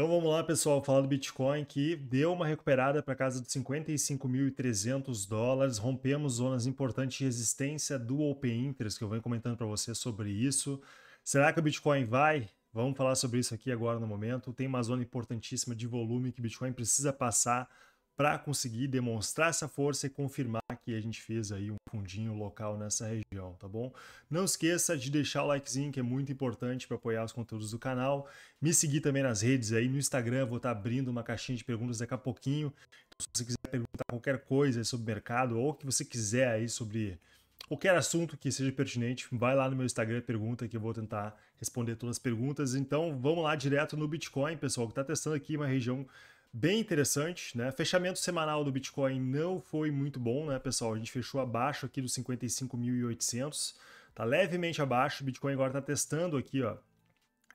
Então vamos lá, pessoal, falar do Bitcoin que deu uma recuperada para casa de 55.300 dólares, rompemos zonas importantes de resistência do Open Interest, que eu venho comentando para você sobre isso. Será que o Bitcoin vai? Vamos falar sobre isso aqui agora no momento. Tem uma zona importantíssima de volume que o Bitcoin precisa passar para conseguir demonstrar essa força e confirmar que a gente fez aí um fundinho local nessa região, tá bom? Não esqueça de deixar o likezinho que é muito importante para apoiar os conteúdos do canal. Me seguir também nas redes aí, no Instagram vou estar tá abrindo uma caixinha de perguntas daqui a pouquinho. Então, se você quiser perguntar qualquer coisa sobre mercado ou o que você quiser aí sobre qualquer assunto que seja pertinente, vai lá no meu Instagram, pergunta que eu vou tentar responder todas as perguntas. Então, vamos lá direto no Bitcoin, pessoal, que está testando aqui uma região bem interessante, né? Fechamento semanal do Bitcoin não foi muito bom, né, pessoal? A gente fechou abaixo aqui dos 55.800, tá levemente abaixo. O Bitcoin agora tá testando aqui, ó,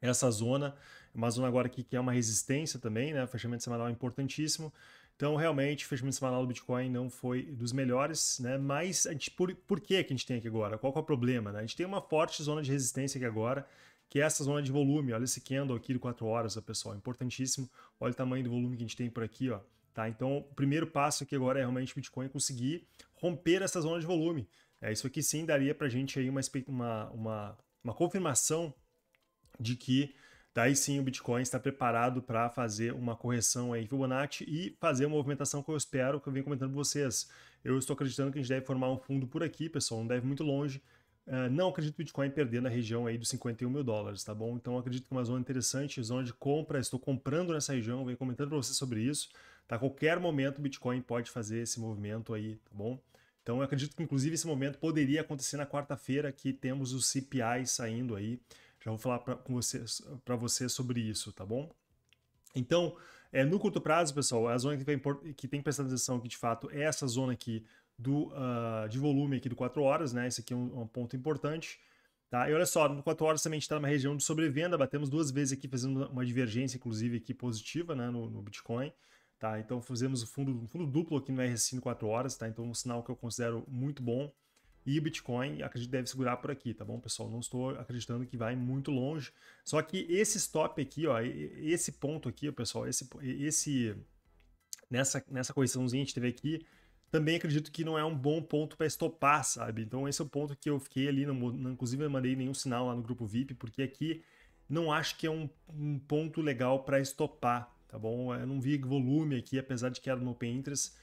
essa zona, é uma zona agora aqui que é uma resistência também, né? Fechamento semanal é importantíssimo. Então, realmente, o fechamento semanal do Bitcoin não foi dos melhores, né? Mas a gente, por, por que, que a gente tem aqui agora? Qual é o problema? Né? A gente tem uma forte zona de resistência aqui agora, que é essa zona de volume. Olha esse candle aqui de 4 horas, pessoal, importantíssimo. Olha o tamanho do volume que a gente tem por aqui, ó. Tá? Então, o primeiro passo aqui agora é realmente o Bitcoin conseguir romper essa zona de volume. É, isso aqui sim daria para a gente aí uma, uma, uma, uma confirmação de que daí sim o Bitcoin está preparado para fazer uma correção aí Fibonacci e fazer uma movimentação que eu espero que eu venho comentando para vocês. Eu estou acreditando que a gente deve formar um fundo por aqui, pessoal, não deve muito longe, ah, não acredito o Bitcoin perder na região aí dos 51 mil dólares, tá bom? Então acredito que é uma zona interessante, zona de compra, estou comprando nessa região, venho comentando para você sobre isso, tá? Qualquer momento o Bitcoin pode fazer esse movimento aí, tá bom? Então eu acredito que inclusive esse momento poderia acontecer na quarta-feira que temos os CPI saindo aí, já vou falar para você, para você sobre isso, tá bom? Então, é, no curto prazo, pessoal, a zona que tem, que tem que prestar atenção aqui de fato é essa zona aqui do, uh, de volume aqui do 4 horas, né? Esse aqui é um, é um ponto importante. Tá? E olha só, no 4 horas também a gente está numa região de sobrevenda, batemos duas vezes aqui, fazendo uma divergência, inclusive, aqui positiva né? no, no Bitcoin. Tá? Então fizemos um fundo, um fundo duplo aqui no RSI no 4 horas, tá? Então um sinal que eu considero muito bom. E o Bitcoin, acredito, deve segurar por aqui, tá bom, pessoal? Não estou acreditando que vai muito longe. Só que esse stop aqui, ó, esse ponto aqui, pessoal, esse, esse nessa, nessa correçãozinha que a gente teve aqui, também acredito que não é um bom ponto para estopar, sabe? Então esse é o ponto que eu fiquei ali, não, não, inclusive mandei nenhum sinal lá no grupo VIP, porque aqui não acho que é um, um ponto legal para estopar, tá bom? Eu não vi volume aqui, apesar de que era no Open Interest,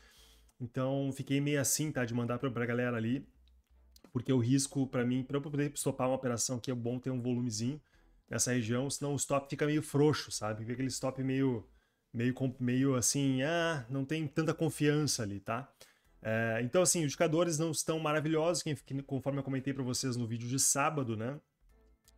então fiquei meio assim, tá? De mandar para a galera ali, porque o risco para mim, para eu poder estopar uma operação que é bom ter um volumezinho nessa região, senão o stop fica meio frouxo, sabe? Fica aquele stop meio, meio, meio assim, ah, não tem tanta confiança ali, tá? É, então, assim, os indicadores não estão maravilhosos, conforme eu comentei para vocês no vídeo de sábado, né?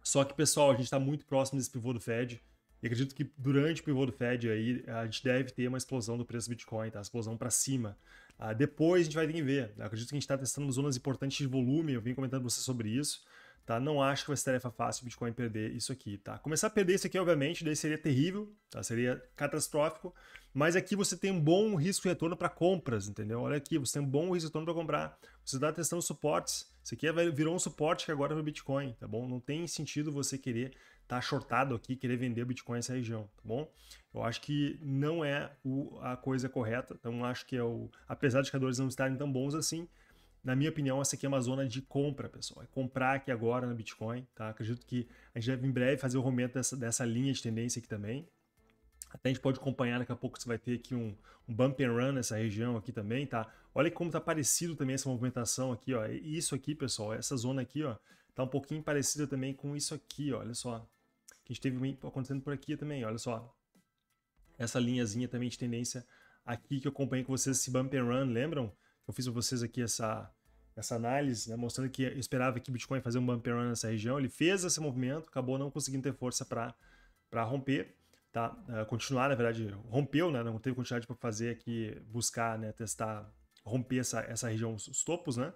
Só que, pessoal, a gente está muito próximo desse pivô do Fed. E acredito que durante o pivô do Fed aí, a gente deve ter uma explosão do preço do Bitcoin, tá? Explosão para cima. Ah, depois a gente vai ter que ver. Eu acredito que a gente está testando zonas importantes de volume, eu vim comentando para você sobre isso tá? Não acho que vai ser tarefa fácil o Bitcoin perder isso aqui, tá? Começar a perder isso aqui, obviamente, daí seria terrível, tá? Seria catastrófico, mas aqui você tem um bom risco retorno para compras, entendeu? Olha aqui, você tem um bom risco retorno para comprar. Você está testando suportes. Isso aqui é, virou um suporte que agora é o Bitcoin, tá bom? Não tem sentido você querer estar tá shortado aqui, querer vender o Bitcoin nessa região, tá bom? Eu acho que não é o, a coisa correta. Então, acho que é o, apesar de criadores não estarem tão bons assim, na minha opinião, essa aqui é uma zona de compra, pessoal. É comprar aqui agora na Bitcoin, tá? Acredito que a gente deve em breve fazer o rompimento dessa, dessa linha de tendência aqui também. Até a gente pode acompanhar, daqui a pouco você vai ter aqui um, um bump and run nessa região aqui também, tá? Olha como tá parecido também essa movimentação aqui, ó. isso aqui, pessoal, essa zona aqui, ó, tá um pouquinho parecida também com isso aqui, ó, olha só. Que a gente teve acontecendo por aqui também, olha só. Essa linhazinha também de tendência aqui que eu acompanhei com vocês, esse bump and run, lembram? eu fiz com vocês aqui essa, essa análise, né, mostrando que eu esperava que Bitcoin fazer um bump run nessa região, ele fez esse movimento, acabou não conseguindo ter força para romper, tá? Uh, continuar, na verdade, rompeu, né, não teve quantidade para fazer aqui, buscar, né, testar, romper essa, essa região, os topos, né,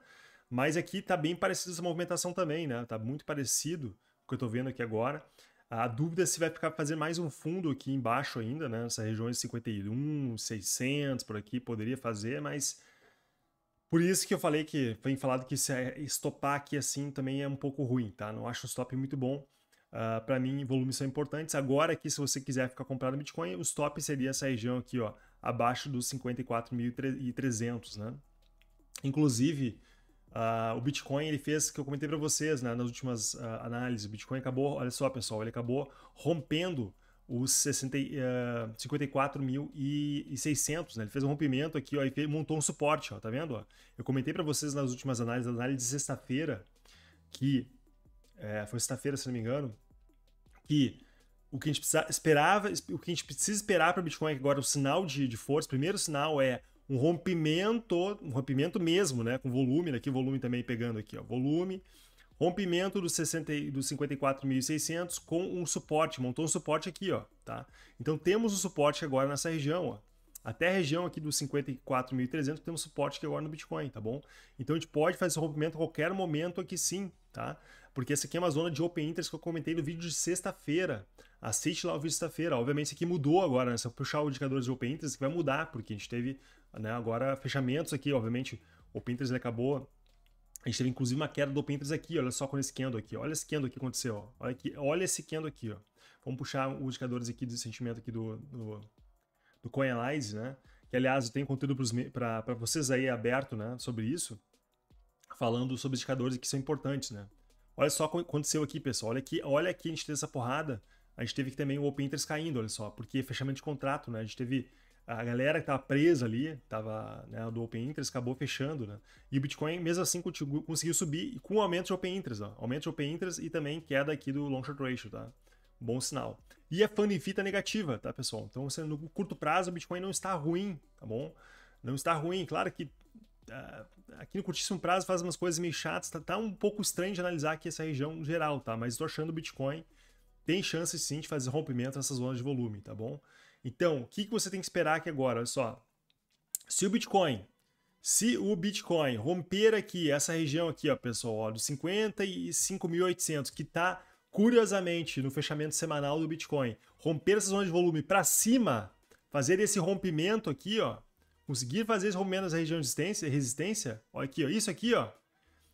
mas aqui tá bem parecido essa movimentação também, né, tá muito parecido o que eu estou vendo aqui agora, a dúvida é se vai ficar fazer mais um fundo aqui embaixo ainda, né? Essa região de 51, 600 por aqui poderia fazer, mas por isso que eu falei que, foi falado que se é estopar aqui assim também é um pouco ruim, tá? Não acho o stop muito bom. Uh, ah, para mim, volumes são importantes. Agora aqui, se você quiser ficar comprado no Bitcoin, o stop seria essa região aqui, ó, abaixo dos 54.300, né? Inclusive, uh, o Bitcoin, ele fez, que eu comentei para vocês, né, nas últimas uh, análises, o Bitcoin acabou, olha só, pessoal, ele acabou rompendo os 60, uh, 54.600, né? Ele fez um rompimento aqui, ó, e montou um suporte, ó, tá vendo? Ó? Eu comentei para vocês nas últimas análises, na análise de sexta-feira, que é, foi sexta-feira, se não me engano, que o que a gente precisa, esperava, o que a gente precisa esperar para Bitcoin é agora, o sinal de, de força, primeiro sinal é um rompimento, um rompimento mesmo, né? Com volume, né? aqui volume também pegando aqui, ó, volume, Rompimento dos, 54.600 com um suporte, montou um suporte aqui, ó, tá? Então temos um suporte agora nessa região, ó. Até a região aqui dos 54.300 temos suporte aqui agora no Bitcoin, tá bom? Então a gente pode fazer esse rompimento a qualquer momento aqui sim, tá? Porque essa aqui é uma zona de open interest que eu comentei no vídeo de sexta-feira. Assiste lá o vídeo de sexta-feira. Obviamente isso aqui mudou agora, né? Se eu puxar o indicador de open interest, vai mudar, porque a gente teve né, agora fechamentos aqui, obviamente o open interest acabou a gente teve inclusive uma queda do Open Interest aqui, olha só com esse candle aqui, olha esse candle que aconteceu, ó. Olha, aqui, olha esse candle aqui, ó. Vamos puxar os indicadores aqui do sentimento aqui do, do, do né? Que aliás, eu tenho conteúdo para vocês aí aberto, né, sobre isso, falando sobre indicadores que são importantes, né? Olha só o que aconteceu aqui, pessoal. Olha aqui, olha aqui, a gente teve essa porrada. A gente teve também o Open Interest caindo, olha só, porque fechamento de contrato, né? A gente teve a galera que estava presa ali, tava, né, do Open Interest, acabou fechando, né? E o Bitcoin, mesmo assim, conseguiu subir com o aumento de Open Interest, ó. aumento de Open Interest e também queda aqui do Long Short Ratio, tá? Bom sinal. E a fund fita tá negativa, tá, pessoal? Então, no curto prazo, o Bitcoin não está ruim, tá bom? Não está ruim. Claro que uh, aqui no curtíssimo prazo faz umas coisas meio chatas, tá, tá um pouco estranho de analisar aqui essa região geral, tá? Mas estou achando o Bitcoin tem chance sim de fazer rompimento nessas zonas de volume, tá bom? Então, o que, que você tem que esperar aqui agora? Olha só. Se o Bitcoin, se o Bitcoin romper aqui essa região aqui, ó, pessoal, ó, dos 55.800, que está curiosamente no fechamento semanal do Bitcoin, romper essa zona de volume para cima, fazer esse rompimento aqui, ó, conseguir fazer esse rompimento nessa região de resistência, resistência, ó, aqui, ó, isso aqui, ó,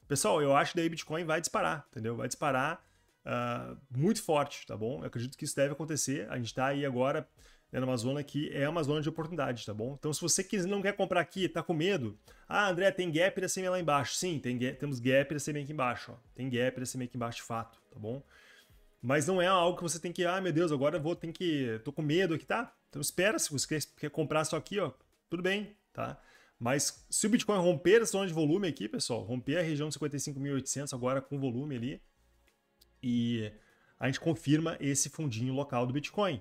pessoal, eu acho que daí Bitcoin vai disparar, entendeu? Vai disparar uh, muito forte, tá bom? Eu acredito que isso deve acontecer. A gente está aí agora né, na Amazônia, que é uma zona de oportunidade, tá bom? Então, se você não quer comprar aqui, tá com medo, ah, André, tem gap da CME lá embaixo. Sim, tem, temos gap da CME aqui embaixo, ó. Tem gap da CME aqui embaixo, de fato, tá bom? Mas não é algo que você tem que, ah, meu Deus, agora vou, tem que, tô com medo aqui, tá? Então espera, se você quer, quer comprar só aqui, ó, tudo bem, tá? Mas se o Bitcoin romper essa zona de volume aqui, pessoal, romper a região de 55.800 agora com volume ali, e a gente confirma esse fundinho local do Bitcoin,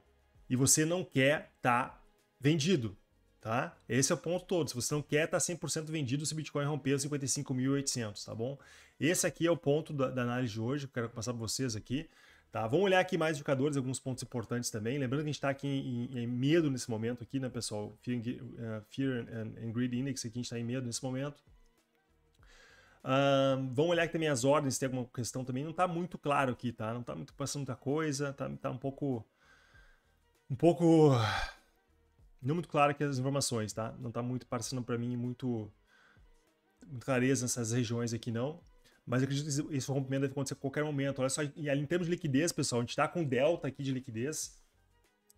e você não quer estar tá vendido, tá? Esse é o ponto todo. Se você não quer estar tá 100% vendido se o Bitcoin romper os 55.800, tá bom? Esse aqui é o ponto da, da análise de hoje, que eu quero passar para vocês aqui. Tá, vamos olhar aqui mais indicadores, alguns pontos importantes também. Lembrando que a gente está aqui em, em, medo nesse momento aqui, né, pessoal? Fear, uh, Fear and, and Greed Index aqui, a gente está em medo nesse momento. Uh, vamos olhar aqui também as ordens, se tem alguma questão também. Não está muito claro aqui, tá? Não está muito passando muita coisa, está tá um pouco um pouco não muito claro aqui as informações, tá? Não tá muito parecendo para mim muito, muito clareza nessas regiões aqui não. Mas acredito que esse rompimento deve acontecer a qualquer momento. Olha só, e em termos de liquidez, pessoal, a gente está com delta aqui de liquidez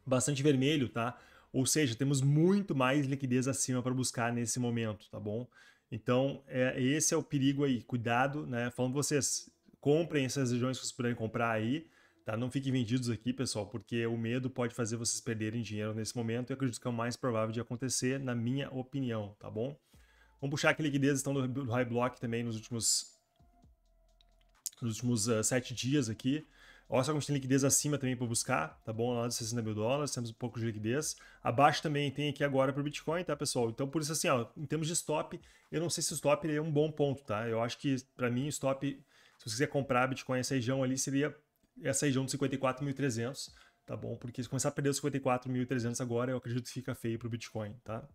bastante vermelho, tá? Ou seja, temos muito mais liquidez acima para buscar nesse momento, tá bom? Então, é, esse é o perigo aí. Cuidado, né? Falando vocês, comprem essas regiões que vocês puderem comprar aí. Tá? Não fiquem vendidos aqui, pessoal, porque o medo pode fazer vocês perderem dinheiro nesse momento e acredito que é o mais provável de acontecer, na minha opinião, tá bom? Vamos puxar aqui liquidez estão do High Block também nos últimos, nos últimos uh, sete dias aqui. Olha só como a gente tem liquidez acima também para buscar, tá bom? Lá de 60 mil dólares, temos um pouco de liquidez. Abaixo também tem aqui agora para o Bitcoin, tá, pessoal? Então, por isso assim, ó, em termos de stop, eu não sei se o stop é um bom ponto, tá? Eu acho que, para mim, o stop, se você quiser comprar Bitcoin, essa região ali seria essa região dos 54.300, tá bom? Porque se começar a perder os 54.300 agora, eu acredito que fica feio para o Bitcoin, tá?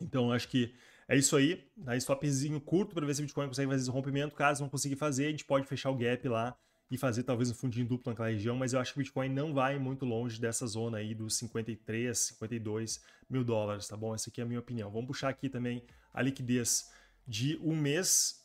Então, acho que é isso aí. Né? Tá? Stopzinho curto para ver se o Bitcoin consegue fazer esse rompimento. Caso não conseguir fazer, a gente pode fechar o gap lá e fazer talvez um fundinho duplo naquela região, mas eu acho que o Bitcoin não vai muito longe dessa zona aí dos 53, 52 mil dólares, tá bom? Essa aqui é a minha opinião. Vamos puxar aqui também a liquidez de um mês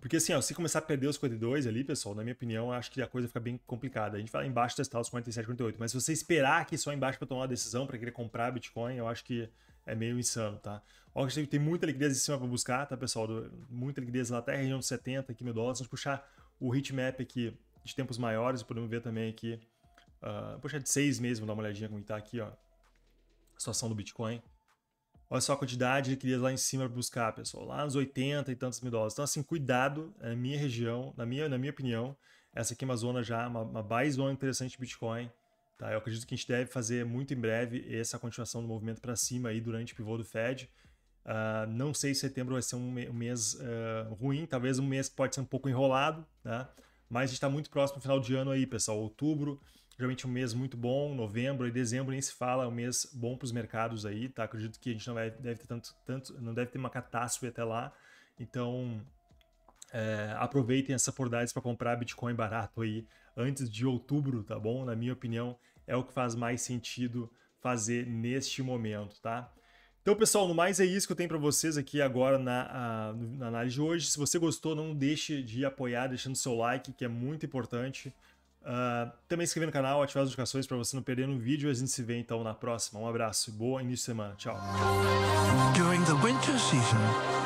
porque assim, ó, se começar a perder os 42 ali, pessoal, na minha opinião, acho que a coisa fica bem complicada. A gente fala embaixo testar os 47, 48, mas se você esperar aqui só embaixo para tomar uma decisão, para querer comprar Bitcoin, eu acho que é meio insano, tá? Ó, que tem muita liquidez em cima para buscar, tá, pessoal? Muita liquidez lá até a região de 70 aqui, mil dólares. Vamos puxar o heatmap aqui de tempos maiores, podemos ver também aqui. Uh, puxar de seis mesmo dar uma olhadinha como é está aqui, ó. A situação do Bitcoin. Olha só a quantidade queria lá em cima para buscar, pessoal. Lá nos 80 e tantos mil dólares. Então, assim, cuidado é na minha região, na minha, na minha opinião. Essa aqui é uma zona já, uma, uma buy zone interessante de Bitcoin. Tá? Eu acredito que a gente deve fazer muito em breve essa continuação do movimento para cima aí durante o pivô do Fed. Uh, não sei se setembro vai ser um, um mês uh, ruim, talvez um mês que pode ser um pouco enrolado, né? mas a gente está muito próximo do final de ano aí, pessoal. Outubro, Geralmente é um mês muito bom, novembro e dezembro nem se fala, é um mês bom para os mercados aí, tá? Acredito que a gente não vai, deve ter tanto, tanto, não deve ter uma catástrofe até lá. Então, é, aproveitem essa oportunidade para comprar Bitcoin barato aí antes de outubro, tá bom? Na minha opinião, é o que faz mais sentido fazer neste momento, tá? Então, pessoal, no mais é isso que eu tenho para vocês aqui agora na, a, na análise de hoje. Se você gostou, não deixe de apoiar deixando seu like, que é muito importante. Uh, também se inscrever no canal, ativar as notificações para você não perder um vídeo. A gente se vê então na próxima. Um abraço, boa início de semana. Tchau. During the winter season,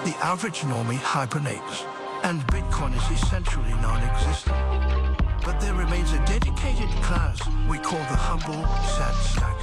the average normie hibernates, and Bitcoin is essentially non-existent. But there remains a dedicated class we call the humble sad stack.